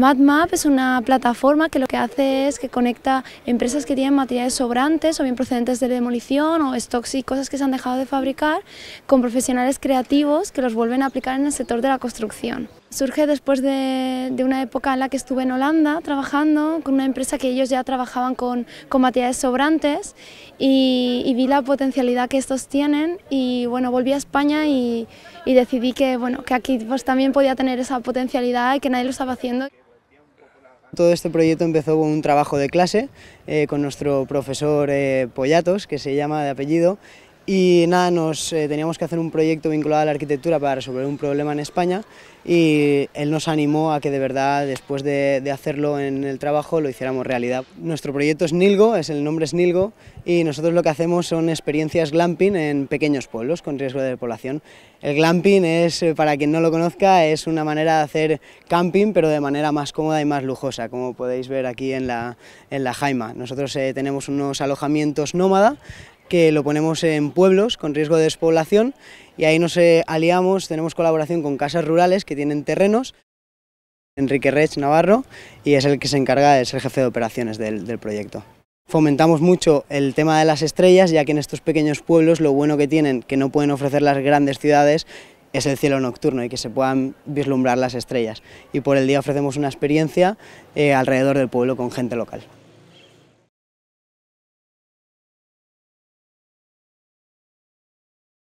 MadMap es una plataforma que lo que hace es que conecta empresas que tienen materiales sobrantes o bien procedentes de demolición o stocks y cosas que se han dejado de fabricar con profesionales creativos que los vuelven a aplicar en el sector de la construcción. Surge después de, una época en la que estuve en Holanda trabajando con una empresa que ellos ya trabajaban con, con materiales sobrantes y, vi la potencialidad que estos tienen y bueno, volví a España y, y decidí que, bueno, que aquí pues, también podía tener esa potencialidad y que nadie lo estaba haciendo. Todo este proyecto empezó con un trabajo de clase eh, con nuestro profesor eh, Pollatos, que se llama de apellido, y nada, nos eh, teníamos que hacer un proyecto vinculado a la arquitectura para resolver un problema en España y él nos animó a que de verdad, después de, hacerlo en el trabajo, lo hiciéramos realidad. Nuestro proyecto es Nilgo, es, el nombre es Nilgo y nosotros lo que hacemos son experiencias glamping en pequeños pueblos con riesgo de población. El glamping es, eh, para quien no lo conozca, es una manera de hacer camping pero de manera más cómoda y más lujosa, como podéis ver aquí en la, en la Jaima. Nosotros eh, tenemos unos alojamientos nómada que lo ponemos en pueblos con riesgo de despoblación y ahí nos eh, aliamos, tenemos colaboración con casas rurales que tienen terrenos. Enrique Rech Navarro y es el que se encarga, de ser jefe de operaciones del, proyecto. Fomentamos mucho el tema de las estrellas, ya que en estos pequeños pueblos lo bueno que tienen, que no pueden ofrecer las grandes ciudades, es el cielo nocturno y que se puedan vislumbrar las estrellas. Y por el día ofrecemos una experiencia eh, alrededor del pueblo con gente local.